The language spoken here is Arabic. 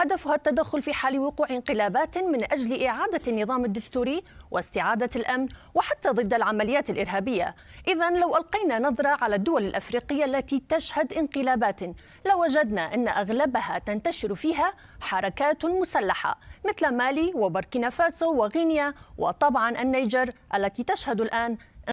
هدفها التدخل في حال وقوع انقلابات من أجل إعادة النظام الدستوري واستعادة الأمن وحتى ضد العمليات الإرهابية إذا لو ألقينا نظرة على الدول الأفريقية التي تشهد انقلابات لوجدنا أن أغلبها تنتشر فيها حركات مسلحة مثل مالي وبركينا فاسو وغينيا وطبعا النيجر التي تشهد الآن